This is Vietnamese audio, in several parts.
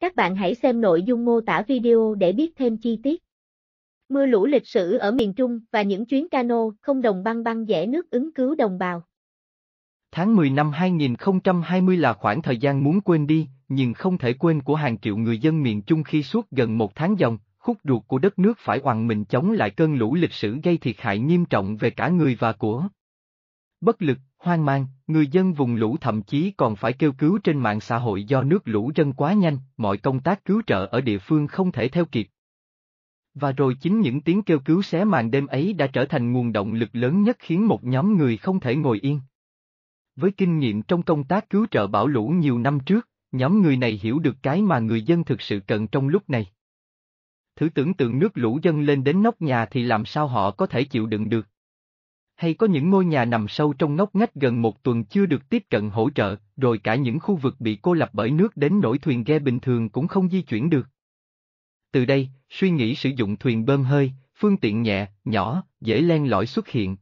Các bạn hãy xem nội dung mô tả video để biết thêm chi tiết. Mưa lũ lịch sử ở miền Trung và những chuyến cano không đồng băng băng rẽ nước ứng cứu đồng bào. Tháng 10 năm 2020 là khoảng thời gian muốn quên đi, nhưng không thể quên của hàng triệu người dân miền Trung khi suốt gần một tháng dòng, khúc ruột của đất nước phải hoàn mình chống lại cơn lũ lịch sử gây thiệt hại nghiêm trọng về cả người và của bất lực, hoang mang, người dân vùng lũ thậm chí còn phải kêu cứu trên mạng xã hội do nước lũ dâng quá nhanh, mọi công tác cứu trợ ở địa phương không thể theo kịp. Và rồi chính những tiếng kêu cứu xé màn đêm ấy đã trở thành nguồn động lực lớn nhất khiến một nhóm người không thể ngồi yên. Với kinh nghiệm trong công tác cứu trợ bão lũ nhiều năm trước, nhóm người này hiểu được cái mà người dân thực sự cần trong lúc này. Thử tưởng tượng nước lũ dâng lên đến nóc nhà thì làm sao họ có thể chịu đựng được hay có những ngôi nhà nằm sâu trong ngóc ngách gần một tuần chưa được tiếp cận hỗ trợ, rồi cả những khu vực bị cô lập bởi nước đến nỗi thuyền ghe bình thường cũng không di chuyển được. Từ đây, suy nghĩ sử dụng thuyền bơm hơi, phương tiện nhẹ, nhỏ, dễ len lỏi xuất hiện.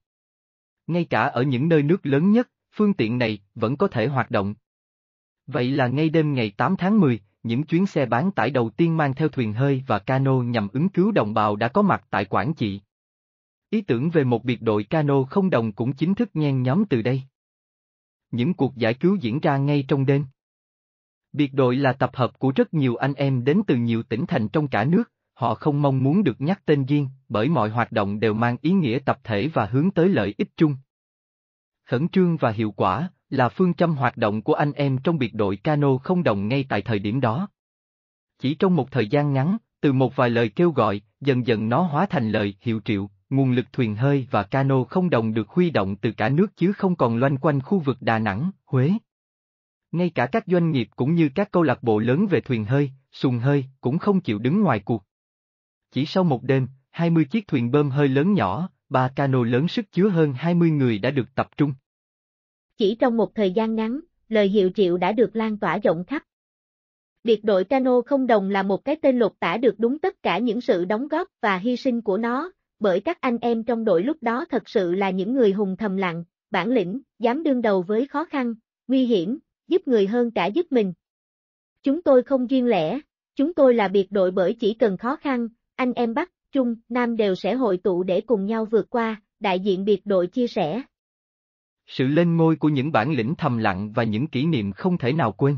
Ngay cả ở những nơi nước lớn nhất, phương tiện này vẫn có thể hoạt động. Vậy là ngay đêm ngày 8 tháng 10, những chuyến xe bán tải đầu tiên mang theo thuyền hơi và cano nhằm ứng cứu đồng bào đã có mặt tại Quảng Trị. Ý tưởng về một biệt đội cano không đồng cũng chính thức nhen nhóm từ đây. Những cuộc giải cứu diễn ra ngay trong đêm. Biệt đội là tập hợp của rất nhiều anh em đến từ nhiều tỉnh thành trong cả nước, họ không mong muốn được nhắc tên riêng, bởi mọi hoạt động đều mang ý nghĩa tập thể và hướng tới lợi ích chung. Khẩn trương và hiệu quả là phương châm hoạt động của anh em trong biệt đội cano không đồng ngay tại thời điểm đó. Chỉ trong một thời gian ngắn, từ một vài lời kêu gọi, dần dần nó hóa thành lời hiệu triệu, nguồn lực thuyền hơi và cano không đồng được huy động từ cả nước chứ không còn loanh quanh khu vực Đà Nẵng, Huế. Ngay cả các doanh nghiệp cũng như các câu lạc bộ lớn về thuyền hơi, xuồng hơi cũng không chịu đứng ngoài cuộc. Chỉ sau một đêm, 20 chiếc thuyền bơm hơi lớn nhỏ, ba cano lớn sức chứa hơn 20 người đã được tập trung. Chỉ trong một thời gian ngắn, lời hiệu triệu đã được lan tỏa rộng khắp. Biệt đội cano không đồng là một cái tên lột tả được đúng tất cả những sự đóng góp và hy sinh của nó, bởi các anh em trong đội lúc đó thật sự là những người hùng thầm lặng, bản lĩnh, dám đương đầu với khó khăn, nguy hiểm, giúp người hơn cả giúp mình. Chúng tôi không riêng lẻ, chúng tôi là biệt đội bởi chỉ cần khó khăn, anh em Bắc, Trung, Nam đều sẽ hội tụ để cùng nhau vượt qua, đại diện biệt đội chia sẻ. Sự lên ngôi của những bản lĩnh thầm lặng và những kỷ niệm không thể nào quên.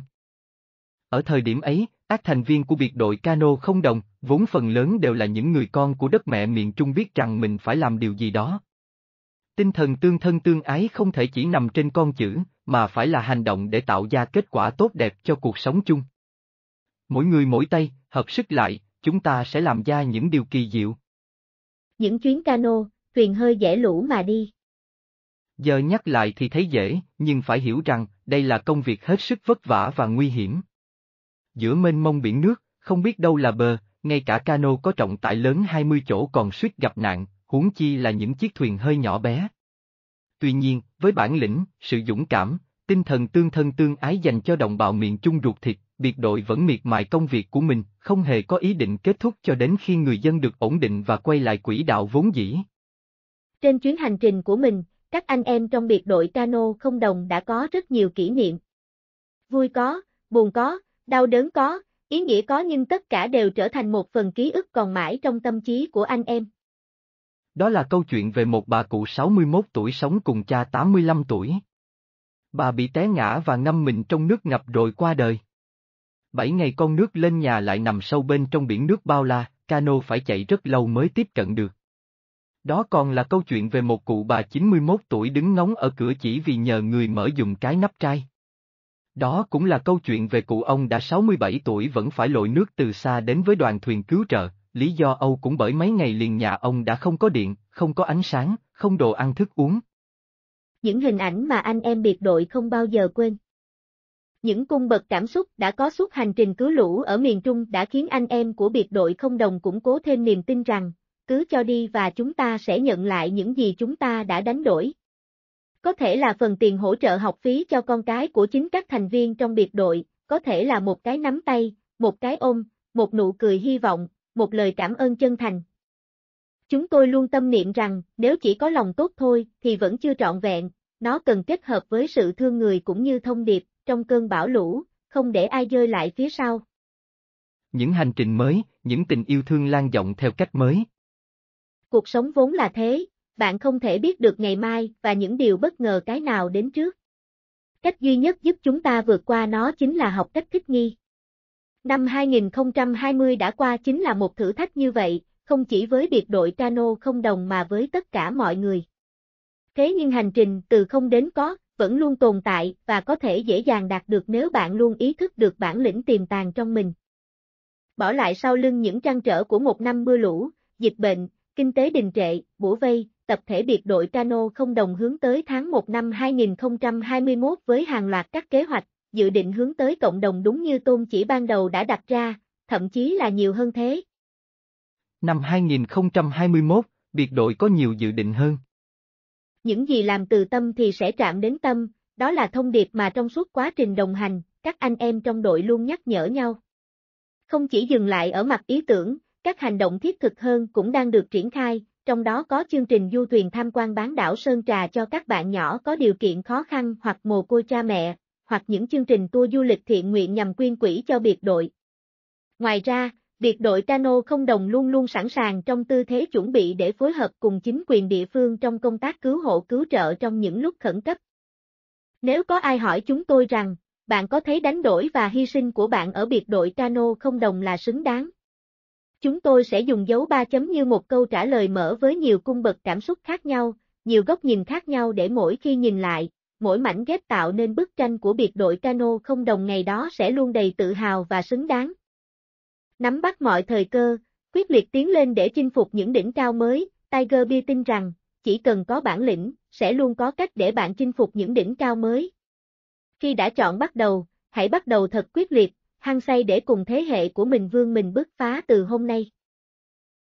Ở thời điểm ấy, các thành viên của biệt đội cano không đồng, vốn phần lớn đều là những người con của đất mẹ miền Trung biết rằng mình phải làm điều gì đó. Tinh thần tương thân tương ái không thể chỉ nằm trên con chữ, mà phải là hành động để tạo ra kết quả tốt đẹp cho cuộc sống chung. Mỗi người mỗi tay, hợp sức lại, chúng ta sẽ làm ra những điều kỳ diệu. Những chuyến cano, thuyền hơi dễ lũ mà đi. Giờ nhắc lại thì thấy dễ, nhưng phải hiểu rằng, đây là công việc hết sức vất vả và nguy hiểm. Giữa mênh mông biển nước, không biết đâu là bờ, ngay cả cano có trọng tải lớn 20 chỗ còn suýt gặp nạn, huống chi là những chiếc thuyền hơi nhỏ bé. Tuy nhiên, với bản lĩnh, sự dũng cảm, tinh thần tương thân tương ái dành cho đồng bào miền Trung ruột thịt, biệt đội vẫn miệt mài công việc của mình, không hề có ý định kết thúc cho đến khi người dân được ổn định và quay lại quỹ đạo vốn dĩ. Trên chuyến hành trình của mình, các anh em trong biệt đội cano không đồng đã có rất nhiều kỷ niệm. Vui có, buồn có, đau đớn có, Ý nghĩa có nhưng tất cả đều trở thành một phần ký ức còn mãi trong tâm trí của anh em. Đó là câu chuyện về một bà cụ 61 tuổi sống cùng cha 85 tuổi. Bà bị té ngã và ngâm mình trong nước ngập rồi qua đời. Bảy ngày con nước lên nhà lại nằm sâu bên trong biển nước bao la, cano phải chạy rất lâu mới tiếp cận được. Đó còn là câu chuyện về một cụ bà 91 tuổi đứng ngóng ở cửa chỉ vì nhờ người mở dùng cái nắp trai. Đó cũng là câu chuyện về cụ ông đã 67 tuổi vẫn phải lội nước từ xa đến với đoàn thuyền cứu trợ, lý do Âu cũng bởi mấy ngày liền nhà ông đã không có điện, không có ánh sáng, không đồ ăn thức uống. Những hình ảnh mà anh em biệt đội không bao giờ quên. Những cung bậc cảm xúc đã có suốt hành trình cứu lũ ở miền Trung đã khiến anh em của biệt đội không đồng củng cố thêm niềm tin rằng, cứ cho đi và chúng ta sẽ nhận lại những gì chúng ta đã đánh đổi. Có thể là phần tiền hỗ trợ học phí cho con cái của chính các thành viên trong biệt đội, có thể là một cái nắm tay, một cái ôm, một nụ cười hy vọng, một lời cảm ơn chân thành. Chúng tôi luôn tâm niệm rằng, nếu chỉ có lòng tốt thôi, thì vẫn chưa trọn vẹn, nó cần kết hợp với sự thương người cũng như thông điệp, trong cơn bão lũ, không để ai rơi lại phía sau. Những hành trình mới, những tình yêu thương lan rộng theo cách mới. Cuộc sống vốn là thế, bạn không thể biết được ngày mai và những điều bất ngờ cái nào đến trước. Cách duy nhất giúp chúng ta vượt qua nó chính là học cách thích nghi. Năm 2020 đã qua chính là một thử thách như vậy, không chỉ với biệt đội cano không đồng mà với tất cả mọi người. Thế nhưng hành trình từ không đến có vẫn luôn tồn tại và có thể dễ dàng đạt được nếu bạn luôn ý thức được bản lĩnh tiềm tàng trong mình. Bỏ lại sau lưng những trăn trở của một năm mưa lũ, dịch bệnh, kinh tế đình trệ, bủa vây, tập thể biệt đội cano không đồng hướng tới tháng 1 năm 2021 với hàng loạt các kế hoạch, dự định hướng tới cộng đồng đúng như tôn chỉ ban đầu đã đặt ra, thậm chí là nhiều hơn thế. Năm 2021, biệt đội có nhiều dự định hơn. Những gì làm từ tâm thì sẽ chạm đến tâm, đó là thông điệp mà trong suốt quá trình đồng hành, các anh em trong đội luôn nhắc nhở nhau. Không chỉ dừng lại ở mặt ý tưởng, các hành động thiết thực hơn cũng đang được triển khai, trong đó có chương trình du thuyền tham quan bán đảo Sơn Trà cho các bạn nhỏ có điều kiện khó khăn hoặc mồ côi cha mẹ, hoặc những chương trình tour du lịch thiện nguyện nhằm quyên quỹ cho biệt đội. Ngoài ra, biệt đội cano không đồng luôn luôn sẵn sàng trong tư thế chuẩn bị để phối hợp cùng chính quyền địa phương trong công tác cứu hộ cứu trợ trong những lúc khẩn cấp. Nếu có ai hỏi chúng tôi rằng, bạn có thấy đánh đổi và hy sinh của bạn ở biệt đội cano không đồng là xứng đáng, Chúng tôi sẽ dùng dấu ba chấm như một câu trả lời mở với nhiều cung bậc cảm xúc khác nhau, nhiều góc nhìn khác nhau để mỗi khi nhìn lại, mỗi mảnh ghép tạo nên bức tranh của biệt đội cano không đồng ngày đó sẽ luôn đầy tự hào và xứng đáng. Nắm bắt mọi thời cơ, quyết liệt tiến lên để chinh phục những đỉnh cao mới, Tiger Beer tin rằng, chỉ cần có bản lĩnh, sẽ luôn có cách để bạn chinh phục những đỉnh cao mới. Khi đã chọn bắt đầu, hãy bắt đầu thật quyết liệt, hăng say để cùng thế hệ của mình vương mình bứt phá từ hôm nay.